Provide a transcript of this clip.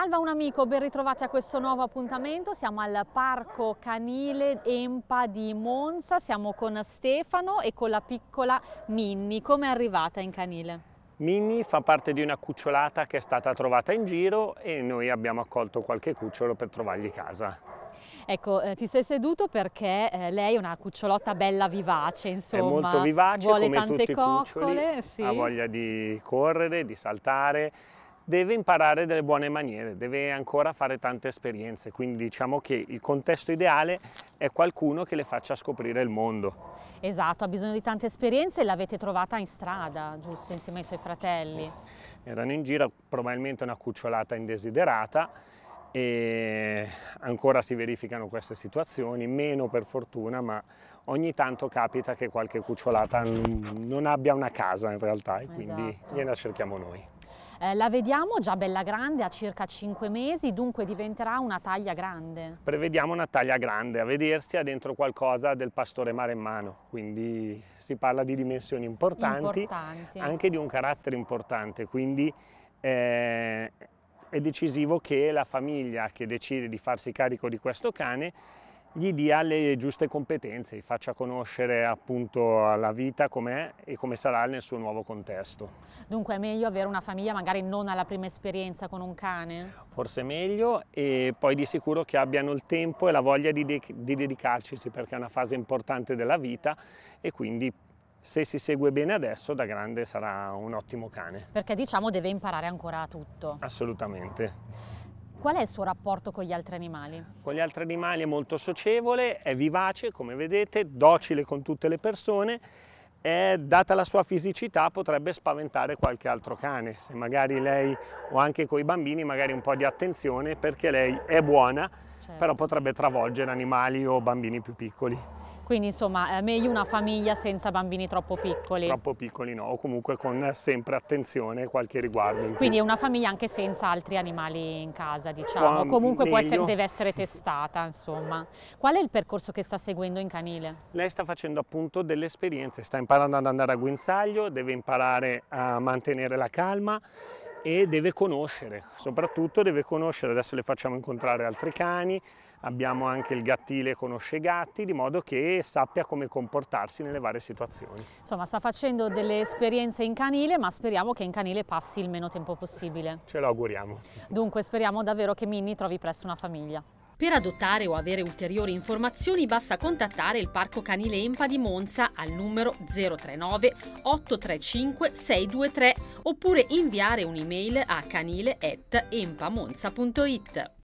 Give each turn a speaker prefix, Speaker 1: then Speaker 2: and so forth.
Speaker 1: Salva un amico, ben ritrovati a questo nuovo appuntamento. Siamo al Parco Canile Empa di Monza, siamo con Stefano e con la piccola Minni. Come è arrivata in canile?
Speaker 2: Minni fa parte di una cucciolata che è stata trovata in giro e noi abbiamo accolto qualche cucciolo per trovargli casa.
Speaker 1: Ecco, eh, ti sei seduto perché eh, lei è una cucciolotta bella vivace, insomma. È molto vivace, vuole come tante tutti coccole, i cuccioli, sì. ha voglia
Speaker 2: di correre, di saltare, deve imparare delle buone maniere, deve ancora fare tante esperienze, quindi diciamo che il contesto ideale è qualcuno che le faccia scoprire il mondo.
Speaker 1: Esatto, ha bisogno di tante esperienze e l'avete trovata in strada, giusto, insieme ai suoi fratelli. Sì, sì.
Speaker 2: Erano in giro, probabilmente una cucciolata indesiderata e ancora si verificano queste situazioni, meno per fortuna, ma ogni tanto capita che qualche cucciolata non abbia una casa in realtà e esatto. quindi gliela cerchiamo noi.
Speaker 1: Eh, la vediamo già bella grande, ha circa 5 mesi, dunque diventerà una taglia grande.
Speaker 2: Prevediamo una taglia grande, a vedersi ha dentro qualcosa del pastore mare in mano, quindi si parla di dimensioni importanti,
Speaker 1: importanti. anche
Speaker 2: di un carattere importante, quindi eh, è decisivo che la famiglia che decide di farsi carico di questo cane gli dia le giuste competenze, gli faccia conoscere appunto la vita com'è e come sarà nel suo nuovo contesto.
Speaker 1: Dunque è meglio avere una famiglia magari non alla prima esperienza con un cane?
Speaker 2: Forse meglio e poi di sicuro che abbiano il tempo e la voglia di, de di dedicarci perché è una fase importante della vita e quindi se si segue bene adesso da grande sarà un ottimo cane.
Speaker 1: Perché diciamo deve imparare ancora tutto.
Speaker 2: Assolutamente.
Speaker 1: Qual è il suo rapporto con gli altri animali?
Speaker 2: Con gli altri animali è molto socievole, è vivace come vedete, docile con tutte le persone e data la sua fisicità potrebbe spaventare qualche altro cane. Se magari lei o anche con i bambini magari un po' di attenzione perché lei è buona certo. però potrebbe travolgere animali o bambini più piccoli.
Speaker 1: Quindi insomma è meglio una famiglia senza bambini troppo piccoli. Troppo
Speaker 2: piccoli no, o comunque con sempre attenzione e qualche riguardo. Quindi
Speaker 1: è una famiglia anche senza altri animali in casa diciamo, Qua, comunque essere, deve essere testata insomma. Qual è il percorso che sta seguendo in canile?
Speaker 2: Lei sta facendo appunto delle esperienze, sta imparando ad andare a guinzaglio, deve imparare a mantenere la calma e deve conoscere, soprattutto deve conoscere, adesso le facciamo incontrare altri cani, abbiamo anche il gattile conosce i gatti, di modo che sappia come comportarsi nelle varie situazioni.
Speaker 1: Insomma, sta facendo delle esperienze in canile, ma speriamo che in canile passi il meno tempo possibile. Ce lo auguriamo. Dunque, speriamo davvero che Minnie trovi presto una famiglia. Per adottare o avere ulteriori informazioni basta contattare il Parco Canile Empa di Monza al numero 039 835 623 oppure inviare un'email a canile.empamonza.it.